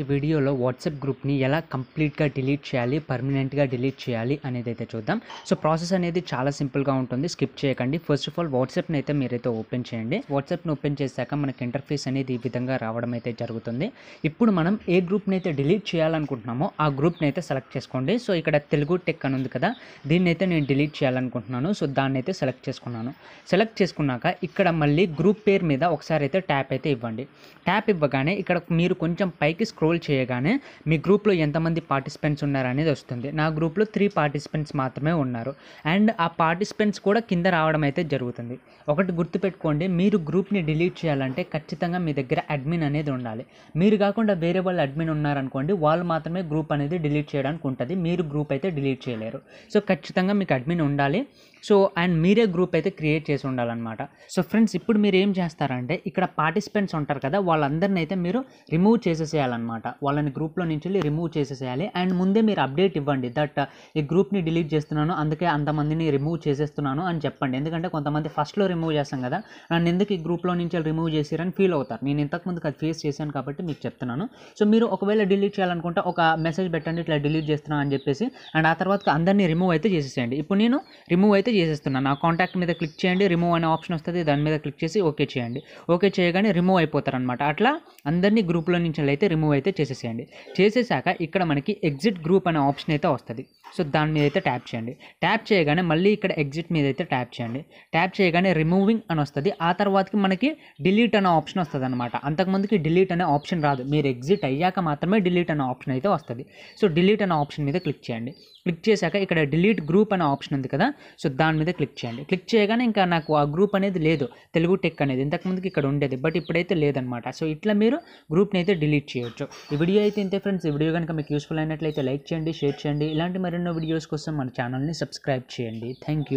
ఈ వీడియోలో వాట్సాప్ గ్రూప్ని ఎలా కంప్లీట్గా డిలీట్ చేయాలి పర్మనెంట్గా డిలీట్ చేయాలి అనేది అయితే చూద్దాం సో ప్రాసెస్ అనేది చాలా సింపుల్గా ఉంటుంది స్కిప్ చేయకండి ఫస్ట్ ఆఫ్ ఆల్ వాట్సాప్ని అయితే మీరైతే ఓపెన్ చేయండి వాట్సాప్ను ఓపెన్ చేశాక మనకి ఇంటర్ఫేస్ అనేది ఈ విధంగా రావడం అయితే జరుగుతుంది ఇప్పుడు మనం ఏ గ్రూప్ని అయితే డిలీట్ చేయాలనుకుంటున్నామో ఆ గ్రూప్ని అయితే సెలెక్ట్ చేసుకోండి సో ఇక్కడ తెలుగు టెక్ అని ఉంది కదా దీన్ని అయితే నేను డిలీట్ చేయాలనుకుంటున్నాను సో దాన్ని అయితే సెలెక్ట్ చేసుకున్నాను సెలెక్ట్ చేసుకున్నాక ఇక్కడ మళ్ళీ గ్రూప్ పేరు మీద ఒకసారి అయితే ట్యాప్ అయితే ఇవ్వండి ట్యాప్ ఇవ్వగానే ఇక్కడ మీరు కొంచెం పైకి స్క్రోల్ చేయగానే మీ గ్రూప్లో ఎంతమంది పార్టిసిపెంట్స్ ఉన్నారనేది వస్తుంది నా గ్రూప్లో త్రీ పార్టిసిపెంట్స్ మాత్రమే ఉన్నారు అండ్ ఆ పార్టిసిపెంట్స్ కూడా కింద రావడం అయితే జరుగుతుంది ఒకటి గుర్తుపెట్టుకోండి మీరు గ్రూప్ని డిలీట్ చేయాలంటే ఖచ్చితంగా మీ దగ్గర అడ్మిన్ అనేది ఉండాలి మీరు కాకుండా వేరే వాళ్ళు అడ్మిన్ ఉన్నారనుకోండి వాళ్ళు మాత్రమే గ్రూప్ అనేది డిలీట్ చేయడానికి ఉంటుంది మీరు గ్రూప్ అయితే డిలీట్ చేయలేరు సో ఖచ్చితంగా మీకు అడ్మిన్ ఉండాలి సో అండ్ మీరే గ్రూప్ అయితే క్రియేట్ చేసి ఉండాలన్నమాట సో ఫ్రెండ్స్ ఇప్పుడు మీరు ఏం చేస్తారంటే ఇక్కడ పార్టిసిపెంట్స్ ఉంటారు కదా వాళ్ళందరిని అయితే మీరు రిమూవ్ చేసేసేయాలన్నమాట అనమాట వాళ్ళని గ్రూప్లో నుంచి రిమూవ్ చేసేసేయాలి అండ్ ముందే మీరు అప్డేట్ ఇవ్వండి దట్ ఈ గ్రూప్ని డిలీట్ చేస్తున్నాను అందుకే అంతమందిని రిమూవ్ చేసేస్తున్నాను అని చెప్పండి ఎందుకంటే కొంతమంది ఫస్ట్లో రిమూవ్ చేస్తాం కదా నన్ను ఎందుకు ఈ గ్రూప్లో నుంచి రిమూవ్ చేసిరని ఫీల్ అవుతారు నేను ఇంతకుముందు అది ఫేస్ చేశాను కాబట్టి మీకు చెప్తున్నాను సో మీరు ఒకవేళ డిలీట్ చేయాలనుకుంటే ఒక మెసేజ్ పెట్టండి ఇట్లా డిలీట్ చేస్తున్నాను అని చెప్పేసి అండ్ ఆ తర్వాత అందరినీ రిమూవ్ అయితే చేసేసేయండి ఇప్పుడు నేను రిమూవ్ అయితే చేసేస్తున్నాను నా కాంటాక్ట్ మీద క్లిక్ చేయండి రిమూవ్ అనే ఆప్షన్ వస్తుంది దాని మీద క్లిక్ చేసి ఓకే చేయండి ఓకే చేయగానే రిమూవ్ అయిపోతారనమాట అట్లా అందరినీ గ్రూప్లో నుంచి అయితే రిమూవ్ అయితే చేసేసేయండి చేసేసాక ఇక్కడ మనకి ఎగ్జిట్ గ్రూప్ అనే ఆప్షన్ అయితే వస్తుంది సో దాని మీద అయితే ట్యాప్ చేయండి ట్యాప్ చేయగానే మళ్ళీ ఇక్కడ ఎగ్జిట్ మీద అయితే ట్యాప్ చేయండి ట్యాప్ చేయగానే రిమూవింగ్ అని వస్తుంది ఆ తర్వాతకి మనకి డిలీట్ అనే ఆప్షన్ వస్తుంది అనమాట అంతకుముందుకి డిలీట్ అనే ఆప్షన్ రాదు మీరు ఎగ్జిట్ అయ్యాక మాత్రమే డిలీట్ అనే ఆప్షన్ అయితే వస్తుంది సో డిలీట్ అనే ఆప్షన్ మీద క్లిక్ చేయండి క్లిక్ చేశాక ఇక్కడ డిలీట్ గ్రూప్ అనే ఆప్షన్ ఉంది కదా సో దాని మీద క్లిక్ చేయండి క్లిక్ చేయగానే ఇంకా నాకు ఆ గ్రూప్ అనేది లేదు తెలుగు టెక్ అనేది ఇంతకుముందుకి ఇక్కడ ఉండేది బట్ ఇప్పుడైతే లేదనమాట సో ఇట్లా మీరు గ్రూప్ని అయితే డిలీట్ చేయొచ్చు ఈ వీడియో అయితే ఇంతే ఫ్రెండ్స్ ఈ వీడియో కనుక మీకు యూస్ఫుల్ అయినట్లయితే లైక్ చేయండి షేర్ చేయండి ఇలాంటి మరెన్నో వీడియోస్ కోసం మన ఛానల్ని సబ్స్క్రైబ్ చేయండి థ్యాంక్